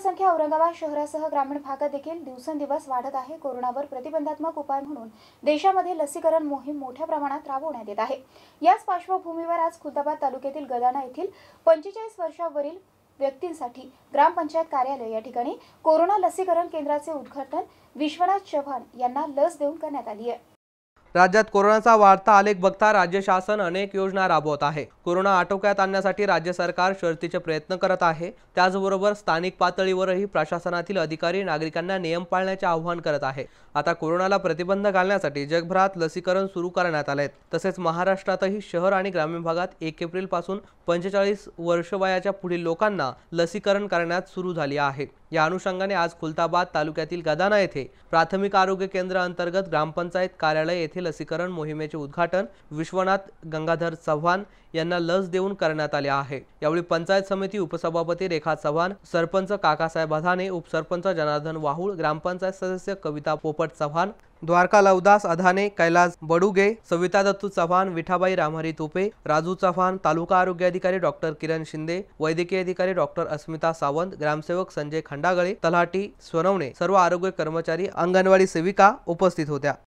संख्या औरंगाबाद शहरासह ग्रामीण भागात देखील दिवसेंदिवस वाढत आहे कोरोनावर प्रतिबंधात्मक उपाय म्हणून देशामध्ये लसीकरण मोहीम मोठ्या प्रमाणात राबवण्यात येत आहे याच पार्श्वभूमीवर आज खुदाबाद तालुक्यातील गदाना येथील पंचेचाळीस वर्षावरील व्यक्तींसाठी ग्रामपंचायत कार्यालय या ठिकाणी कोरोना लसीकरण केंद्राचे उद्घाटन विश्वनाथ चव्हाण यांना लस देऊन करण्यात आली आहे राज्यात कोरोनाचा वाढता आलेख बघता राज्य शासन अनेक योजना राबवत आहे कोरोना आटोक्यात आणण्यासाठी राज्य सरकार शर्तीचे प्रयत्न करत आहे त्याचबरोबर स्थानिक पातळीवरही प्रशासनातील अधिकारी नागरिकांना नियम पाळण्याचे आव्हान करत आहे आता कोरोनाला प्रतिबंध घालण्यासाठी जगभरात लसीकरण सुरू करण्यात आले तसेच महाराष्ट्रातही शहर आणि ग्रामीण भागात एक एप्रिल पासून पंचेचाळीस वर्ष वयाच्या पुढील लोकांना लसीकरण करण्यात सुरू झाली आहे या अनुषंगाने आज खुलताबाद तालुक्यातील गदाना येथे प्राथमिक आरोग्य केंद्र अंतर्गत ग्रामपंचायत कार्यालय येथे लसीकरण मोहिमेचे उद्घाटन विश्वनाथ गंगाधर चव्हाण यांना लस देऊन करण्यात आले आहे यावेळी पंचायत समिती उपसभापती रेखा चव्हाण सरपंच काकासाहेब अधाने उपसरपंच जनार्दन वाहुळ ग्रामपंचायत सदस्य कविता पोपट चव्हाण द्वारका लवदास अधाने कैलास बडुगे सविता दत्तू चव्हाण विठाबाई रामहरी तुपे राजू चव्हाण तालुका आरोग्य अधिकारी डॉक्टर किरण शिंदे वैद्यकीय अधिकारी डॉक्टर अस्मिता सावंत ग्रामसेवक संजय खंडागळे तलाठी स्वनवणे सर्व आरोग्य कर्मचारी अंगणवाडी सेविका उपस्थित होत्या